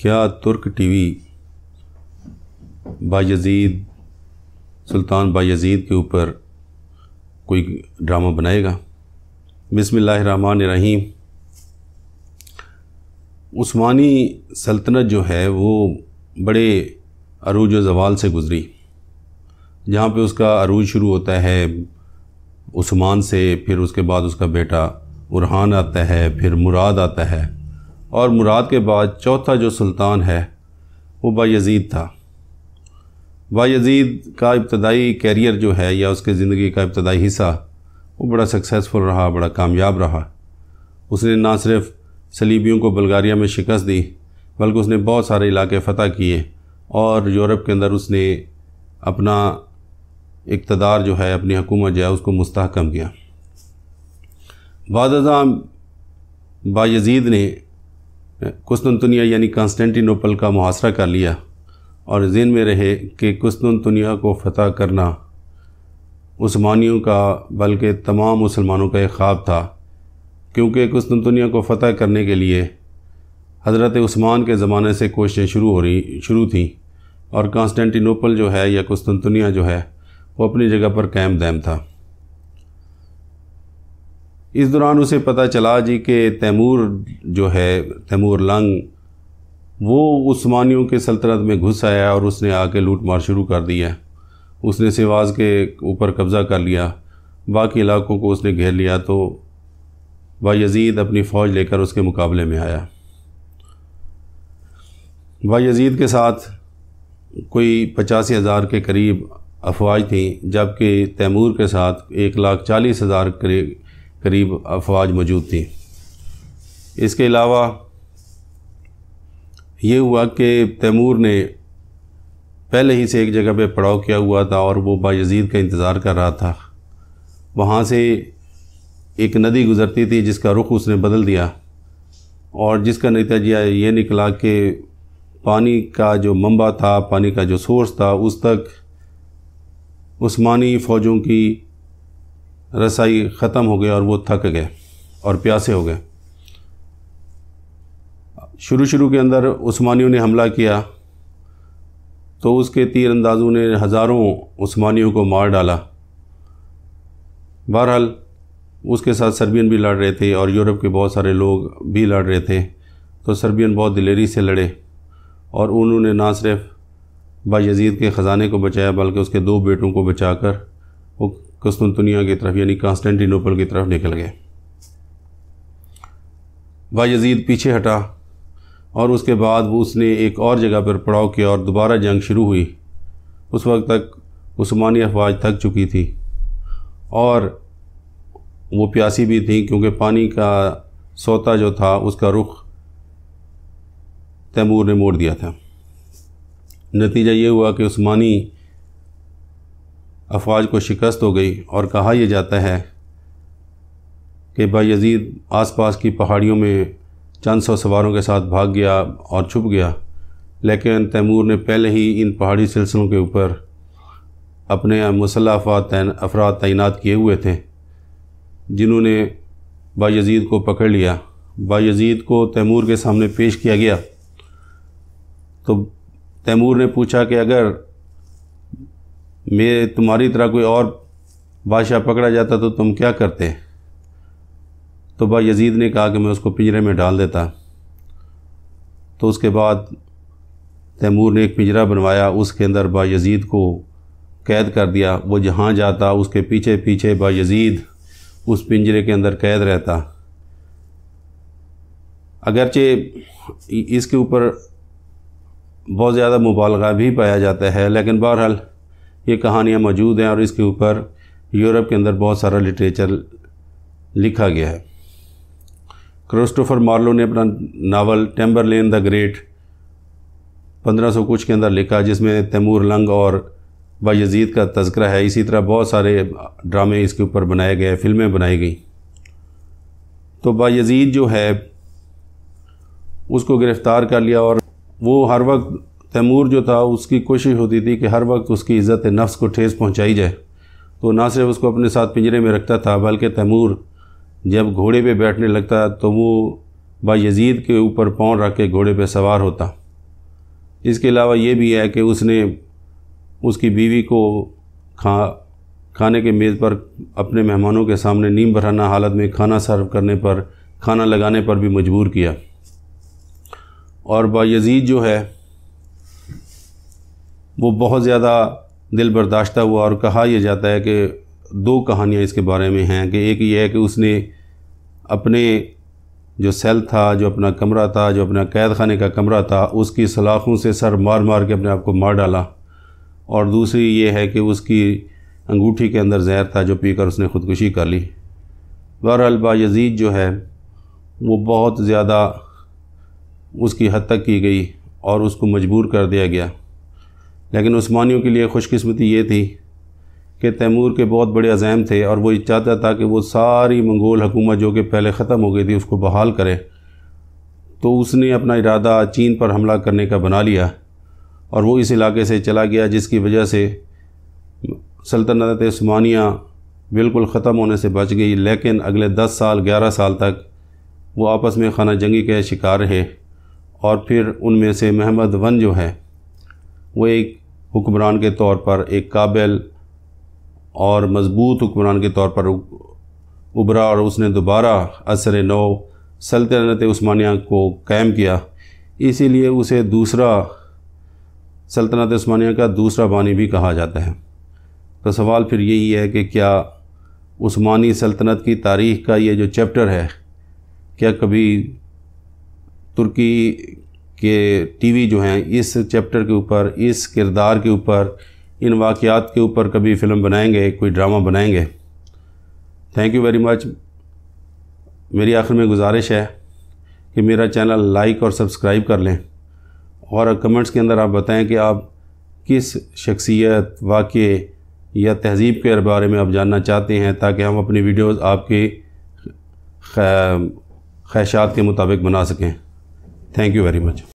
क्या तुर्क टीवी बायजीद सुल्तान बायजीद के ऊपर कोई ड्रामा बनाएगा बसमान रहीम उस्मानी सल्तनत जो है वो बड़े अरूज जवाल से गुज़री जहाँ पे उसका अरूज शुरू होता है उस्मान से फिर उसके बाद उसका बेटा उरहान आता है फिर मुराद आता है और मुराद के बाद चौथा जो सुल्तान है वो बायज़ीद था बायज़ीद का इब्तदाई कैरियर जो है या उसके ज़िंदगी का इब्तदाई हिस्सा वो बड़ा सक्सेसफुल रहा बड़ा कामयाब रहा उसने ना सिर्फ सलीबियों को बल्गारिया में शिकस्त दी बल्कि उसने बहुत सारे इलाके फ़तह किए और यूरोप के अंदर उसने अपना इकतदार जो है अपनी हुकूमत जो है उसको मस्तकम किया बाद बायज़ीद ने कुस्तुनतुनिया यानी कॉन्स्टेंटिनोपल का मुहासरा कर लिया और जेन में रहे कि कुस्तुनतुनिया को फतह करना उस्मानियों का बल्कि तमाम मुसलमानों का एक ख्वाब था क्योंकि कुस्तुनतुनिया को फतह करने के लिए हज़रत उस्मान के ज़माने से कोशिशें शुरू हो रही शुरू थी और कॉन्स्टेंटिनोपल जो है या कुस्तुनतुनिया जो है वो अपनी जगह पर कैम दैम था इस दौरान उसे पता चला जी कि तैमूर जो है तैमूर लंग वो उस्मानियों के सल्तनत में घुस आया और उसने आके लूट मार शुरू कर दिया उसने सिवाज के ऊपर कब्ज़ा कर लिया बाकी इलाकों को उसने घेर लिया तो बायजीद अपनी फ़ौज लेकर उसके मुकाबले में आया बायजीद के साथ कोई पचासी हज़ार के करीब अफवाज थी जबकि तैमूर के साथ एक लाख चालीस हज़ार के करीब अफवाज मौजूद थी इसके अलावा ये हुआ कि तैमूर ने पहले ही से एक जगह पे पड़ाव किया हुआ था और वो बायजीद का इंतज़ार कर रहा था वहाँ से एक नदी गुज़रती थी जिसका रुख उसने बदल दिया और जिसका नतीजा ये निकला कि पानी का जो मंबा था पानी का जो सोर्स था उस तक उस्मानी फ़ौजों की रसाई ख़त्म हो गई और वो थक गए और प्यासे हो गए शुरू शुरू के अंदर उस्मानियों ने हमला किया तो उसके तीर अंदाज़ों ने हज़ारों उस्मानियों को मार डाला बहरहाल उसके साथ सर्बियन भी लड़ रहे थे और यूरोप के बहुत सारे लोग भी लड़ रहे थे तो सर्बियन बहुत दिलेरी से लड़े और उन्होंने ना सिर्फ बायजीद के ख़ज़ाने को बचाया बल्कि उसके दो बेटों को बचाकर वो कस्तुनतनिया की तरफ यानी कॉन्स्टेंटिनोपल की तरफ निकल गए बायजीद पीछे हटा और उसके बाद वो उसने एक और जगह पर पड़ाव किया और दोबारा जंग शुरू हुई उस वक्त तक उस्मानी अफवाज थक चुकी थी और वो प्यासी भी थी क्योंकि पानी का सोता जो था उसका रुख तैमूर ने मोड़ दिया था नतीजा ये हुआ कि उस्मानी अफवाज को शिकस्त हो गई और कहा यह जाता है कि बायजीद आसपास की पहाड़ियों में चंद सौ सवारों के साथ भाग गया और छुप गया लेकिन तैमूर ने पहले ही इन पहाड़ी सिलसिलों के ऊपर अपने तैन अफराद तैनात किए हुए थे जिन्होंने बायजीद को पकड़ लिया बायजीद को तैमूर के सामने पेश किया गया तो तैमूर ने पूछा कि अगर मेरे तुम्हारी तरह कोई और बादशाह पकड़ा जाता तो तुम क्या करते तो भाई यजीद ने कहा कि मैं उसको पिंजरे में डाल देता तो उसके बाद तैमूर ने एक पिंजरा बनवाया उसके अंदर बा यजीद को कैद कर दिया वो जहाँ जाता उसके पीछे पीछे बा यजीद उस पिंजरे के अंदर कैद रहता अगरचे इसके ऊपर बहुत ज़्यादा मुबालगा भी पाया जाता है लेकिन बहरहाल ये कहानियाँ मौजूद हैं और इसके ऊपर यूरोप के अंदर बहुत सारा लिटरेचर लिखा गया है क्रिस्टोफर मार्लो ने अपना नावल टेम्बरलेन द ग्रेट 1500 कुछ के अंदर लिखा जिसमें तैमूर लंग और बायजीद का तस्करा है इसी तरह बहुत सारे ड्रामे इसके ऊपर बनाए गए फिल्में बनाई गई तो बायजीद जो है उसको गिरफ़्तार कर लिया और वो हर वक्त तैमूर जो था उसकी कोशिश होती थी कि हर वक्त उसकी इज़्ज़त नफ्स को ठेस पहुँचाई जाए तो ना सिर्फ उसको अपने साथ पिंजरे में रखता था बल्कि तैमूर जब घोड़े पे बैठने लगता तो वो यजीद के ऊपर पाँव रख के घोड़े पे सवार होता इसके अलावा ये भी है कि उसने उसकी बीवी को खा खाने के मेज़ पर अपने मेहमानों के सामने नीम भराना हालत में खाना सर्व करने पर खाना लगाने पर भी मजबूर किया और यजीद जो है वो बहुत ज़्यादा दिल बर्दाश्त हुआ और कहा यह जाता है कि दो कहानियाँ इसके बारे में हैं कि एक ये है कि उसने अपने जो सेल था जो अपना कमरा था जो अपना कैद खाने का कमरा था उसकी सलाखों से सर मार मार के अपने आप को मार डाला और दूसरी ये है कि उसकी अंगूठी के अंदर जहर था जो पीकर उसने ख़ुदकुशी कर ली बहरहाल यजीद जो है वो बहुत ज़्यादा उसकी हद तक की गई और उसको मजबूर कर दिया गया लेकिन उस्मानियों के लिए खुशकस्मती ये थी कि तैमूर के बहुत बड़े अज़ैम थे और वो चाहता था कि वो सारी मंगोल हुकूमत जो कि पहले ख़त्म हो गई थी उसको बहाल करे तो उसने अपना इरादा चीन पर हमला करने का बना लिया और वो इस इलाके से चला गया जिसकी वजह से सल्तनत स्मानिया बिल्कुल ख़त्म होने से बच गई लेकिन अगले दस साल ग्यारह साल तक वो आपस में खाना जंगी के शिकार रहे और फिर उनमें से महमद वन जो है वो एक हुक्मरान के तौर पर एक काबिल और मजबूत हुक्मरान के तौर पर उभरा और उसने दोबारा असर नौ सल्तनत स्मानिया को कायम किया इसीलिए उसे दूसरा सल्तनत स्मानिया का दूसरा बानी भी कहा जाता है तो सवाल फिर यही है कि क्या उस्मानी सल्तनत की तारीख़ का ये जो चैप्टर है क्या कभी तुर्की कि टीवी जो हैं इस चैप्टर के ऊपर इस किरदार के ऊपर इन वाक़ात के ऊपर कभी फ़िल्म बनाएंगे कोई ड्रामा बनाएंगे थैंक यू वेरी मच मेरी आखिर में गुजारिश है कि मेरा चैनल लाइक और सब्सक्राइब कर लें और कमेंट्स के अंदर आप बताएं कि आप किस शख्सियत वाक़े या तहज़ीब के बारे में आप जानना चाहते हैं ताकि हम अपनी वीडियोस आपके ख्वाहिशात के मुताबिक बना सकें थैंक यू वेरी मच